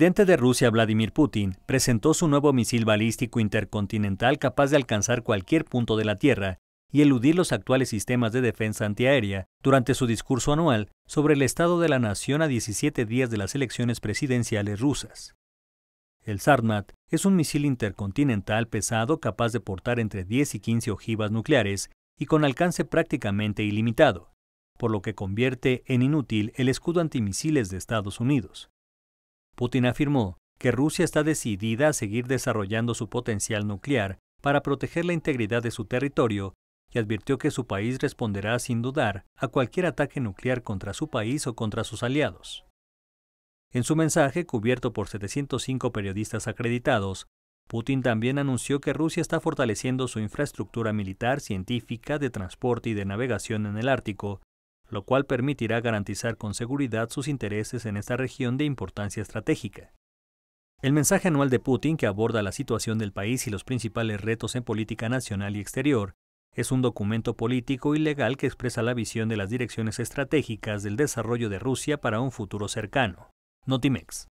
presidente de Rusia, Vladimir Putin, presentó su nuevo misil balístico intercontinental capaz de alcanzar cualquier punto de la Tierra y eludir los actuales sistemas de defensa antiaérea durante su discurso anual sobre el estado de la nación a 17 días de las elecciones presidenciales rusas. El Sarmat es un misil intercontinental pesado capaz de portar entre 10 y 15 ojivas nucleares y con alcance prácticamente ilimitado, por lo que convierte en inútil el escudo antimisiles de Estados Unidos. Putin afirmó que Rusia está decidida a seguir desarrollando su potencial nuclear para proteger la integridad de su territorio y advirtió que su país responderá sin dudar a cualquier ataque nuclear contra su país o contra sus aliados. En su mensaje, cubierto por 705 periodistas acreditados, Putin también anunció que Rusia está fortaleciendo su infraestructura militar, científica, de transporte y de navegación en el Ártico, lo cual permitirá garantizar con seguridad sus intereses en esta región de importancia estratégica. El mensaje anual de Putin, que aborda la situación del país y los principales retos en política nacional y exterior, es un documento político y legal que expresa la visión de las direcciones estratégicas del desarrollo de Rusia para un futuro cercano. Notimex.